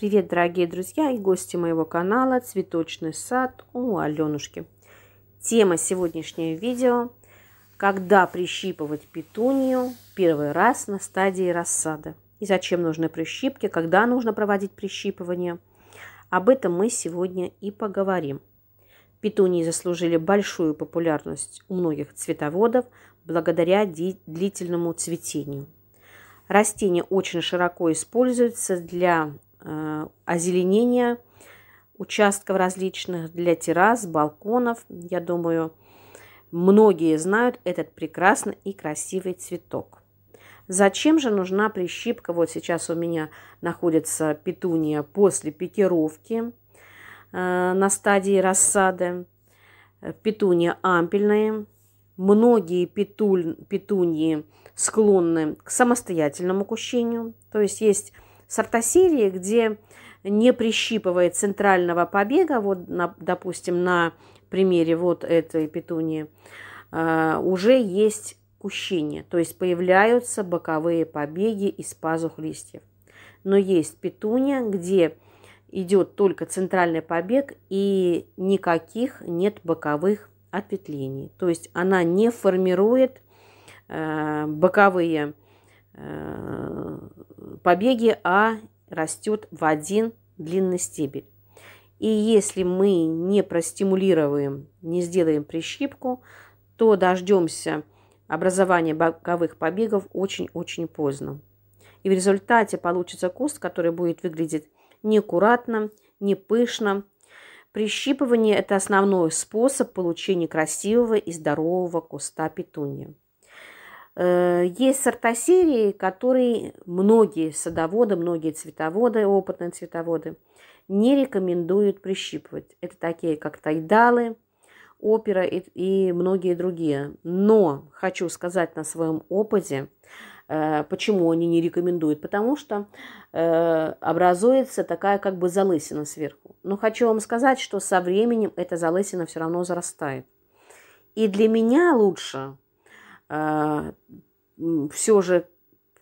Привет, дорогие друзья и гости моего канала «Цветочный сад» у Аленушки. Тема сегодняшнего видео – когда прищипывать петунью первый раз на стадии рассады. И зачем нужны прищипки, когда нужно проводить прищипывание. Об этом мы сегодня и поговорим. Петунии заслужили большую популярность у многих цветоводов благодаря длительному цветению. Растение очень широко используется для Э, озеленения участков различных для террас, балконов. Я думаю, многие знают этот прекрасный и красивый цветок. Зачем же нужна прищипка? Вот сейчас у меня находится петуния после пикировки э, на стадии рассады. Петуния ампельная Многие петуль, петунии склонны к самостоятельному кущению. То есть есть сорта серии, где не прищипывает центрального побега, вот, на, допустим, на примере вот этой петунии, э, уже есть кущение, то есть появляются боковые побеги из пазух листьев. Но есть петуния, где идет только центральный побег и никаких нет боковых ответвлений. То есть она не формирует э, боковые э, Побеги А растет в один длинный стебель. И если мы не простимулируем, не сделаем прищипку, то дождемся образования боковых побегов очень-очень поздно. И в результате получится куст, который будет выглядеть неаккуратно, не пышно. Прищипывание – это основной способ получения красивого и здорового куста петунья. Э, есть сорта серии, которые многие садоводы, многие цветоводы, опытные цветоводы, не рекомендуют прищипывать. Это такие, как тайдалы, опера и, и многие другие. Но хочу сказать на своем опыте, э, почему они не рекомендуют. Потому что э, образуется такая как бы залысина сверху. Но хочу вам сказать, что со временем эта залысина все равно зарастает. И для меня лучше – а, все же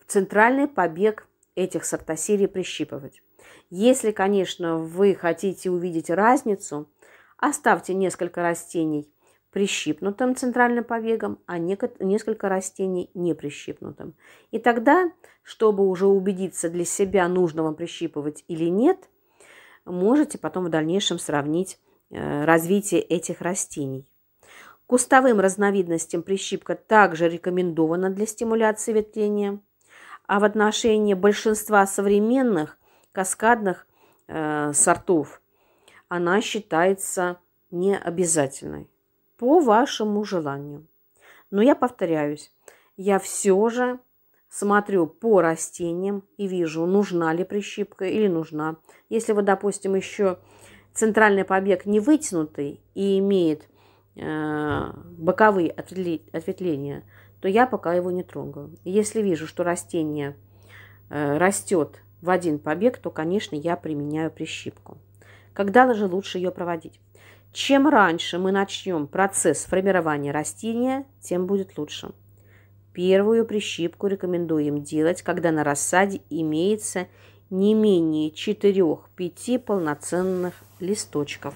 центральный побег этих сортосерий прищипывать. Если, конечно, вы хотите увидеть разницу, оставьте несколько растений прищипнутым центральным побегом, а несколько растений не прищипнутым. И тогда, чтобы уже убедиться для себя, нужно вам прищипывать или нет, можете потом в дальнейшем сравнить э, развитие этих растений. Кустовым разновидностям прищипка также рекомендована для стимуляции ветвления, а в отношении большинства современных каскадных э, сортов она считается необязательной по вашему желанию. Но я повторяюсь, я все же смотрю по растениям и вижу, нужна ли прищипка или нужна. Если вы, допустим, еще центральный побег не вытянутый и имеет Э, боковые ответвления, то я пока его не трогаю. Если вижу, что растение э, растет в один побег, то, конечно, я применяю прищипку. Когда же лучше ее проводить? Чем раньше мы начнем процесс формирования растения, тем будет лучше. Первую прищипку рекомендуем делать, когда на рассаде имеется не менее 4-5 полноценных листочков.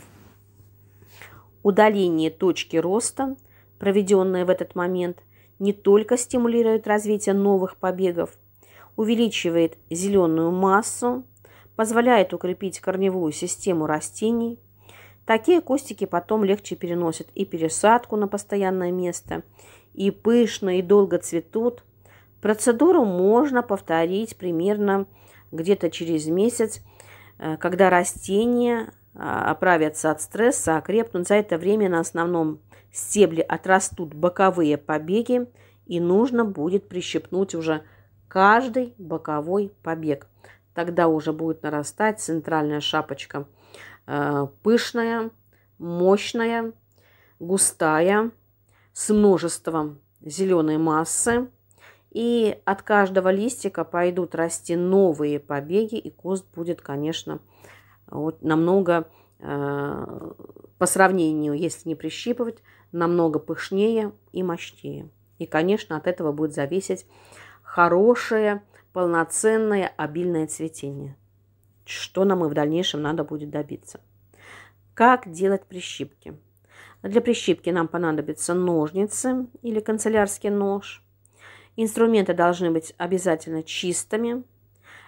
Удаление точки роста, проведенное в этот момент, не только стимулирует развитие новых побегов, увеличивает зеленую массу, позволяет укрепить корневую систему растений. Такие кустики потом легче переносят и пересадку на постоянное место, и пышно, и долго цветут. Процедуру можно повторить примерно где-то через месяц, э, когда растение а, оправятся от стресса, окрепнут. За это время на основном стебле отрастут боковые побеги, и нужно будет прищепнуть уже каждый боковой побег. Тогда уже будет нарастать центральная шапочка э, пышная, мощная, густая, с множеством зеленой массы. И от каждого листика пойдут расти новые побеги, и кост будет, конечно, вот намного э, по сравнению, если не прищипывать, намного пышнее и мощнее. И, конечно, от этого будет зависеть хорошее, полноценное, обильное цветение. Что нам и в дальнейшем надо будет добиться. Как делать прищипки? Для прищипки нам понадобятся ножницы или канцелярский нож. Инструменты должны быть обязательно чистыми,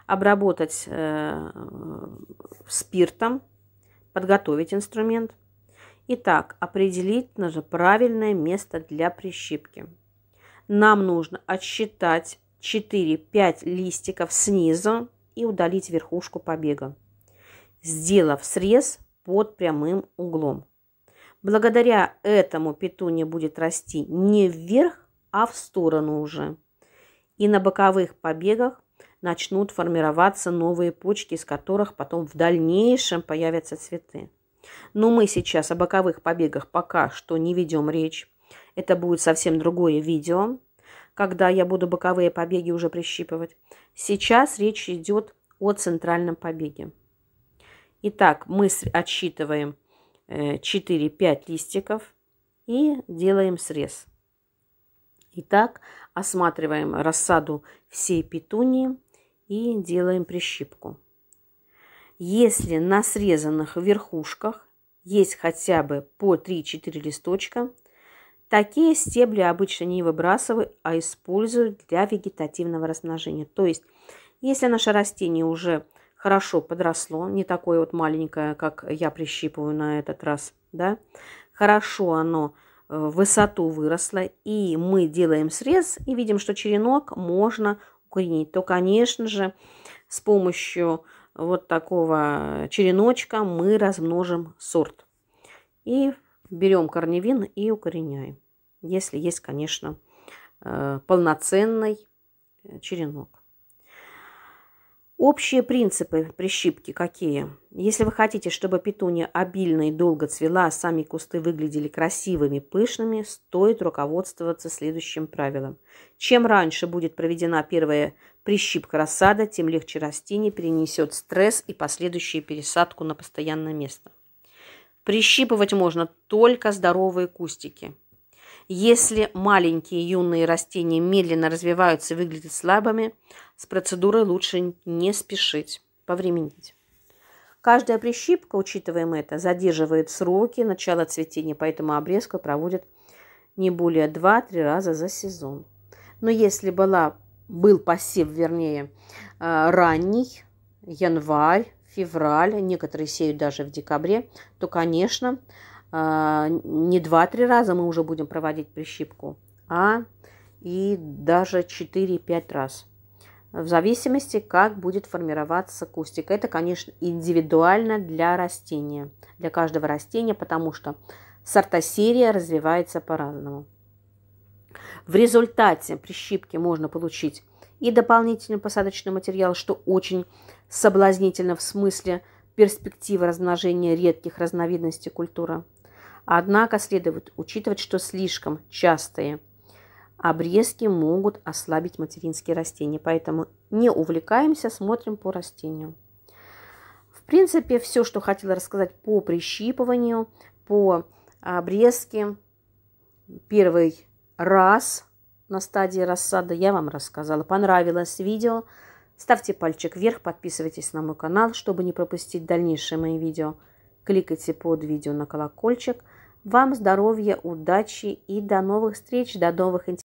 обработать э, спиртом, подготовить инструмент. Итак, определить нужно правильное место для прищипки. Нам нужно отсчитать 4-5 листиков снизу и удалить верхушку побега, сделав срез под прямым углом. Благодаря этому петунья будет расти не вверх, а в сторону уже. И на боковых побегах начнут формироваться новые почки, из которых потом в дальнейшем появятся цветы. Но мы сейчас о боковых побегах пока что не ведем речь. Это будет совсем другое видео, когда я буду боковые побеги уже прищипывать. Сейчас речь идет о центральном побеге. Итак, мы отсчитываем 4-5 э, листиков и делаем срез. Итак, осматриваем рассаду всей петунии и делаем прищипку. Если на срезанных верхушках есть хотя бы по 3-4 листочка, такие стебли обычно не выбрасывают, а используют для вегетативного размножения. То есть, если наше растение уже хорошо подросло, не такое вот маленькое, как я прищипываю на этот раз, да, хорошо оно э, в высоту выросло, и мы делаем срез и видим, что черенок можно укоренить, то, конечно же, с помощью вот такого череночка мы размножим сорт. И берем корневин и укореняем, если есть, конечно, э, полноценный э, черенок. Общие принципы прищипки какие? Если вы хотите, чтобы петуния обильно и долго цвела, а сами кусты выглядели красивыми, пышными, стоит руководствоваться следующим правилом. Чем раньше будет проведена первая прищипка рассада, тем легче растение перенесет стресс и последующую пересадку на постоянное место. Прищипывать можно только здоровые кустики. Если маленькие юные растения медленно развиваются и выглядят слабыми, с процедурой лучше не спешить, повременить. Каждая прищипка, учитываем это, задерживает сроки начала цветения, поэтому обрезку проводят не более 2-3 раза за сезон. Но если была, был посев, вернее, э, ранний, январь, февраль, некоторые сеют даже в декабре, то, конечно, а, не 2-3 раза мы уже будем проводить прищипку, а и даже 4-5 раз. В зависимости, как будет формироваться кустик. Это, конечно, индивидуально для растения, для каждого растения, потому что сортосерия развивается по-разному. В результате прищипки можно получить и дополнительный посадочный материал, что очень соблазнительно в смысле перспективы размножения редких разновидностей культуры Однако следует учитывать, что слишком частые обрезки могут ослабить материнские растения, поэтому не увлекаемся, смотрим по растению. В принципе, все, что хотела рассказать по прищипыванию, по обрезке, первый раз на стадии рассады я вам рассказала. Понравилось видео? Ставьте пальчик вверх, подписывайтесь на мой канал, чтобы не пропустить дальнейшие мои видео. Кликайте под видео на колокольчик – вам здоровья, удачи и до новых встреч, до новых интересов.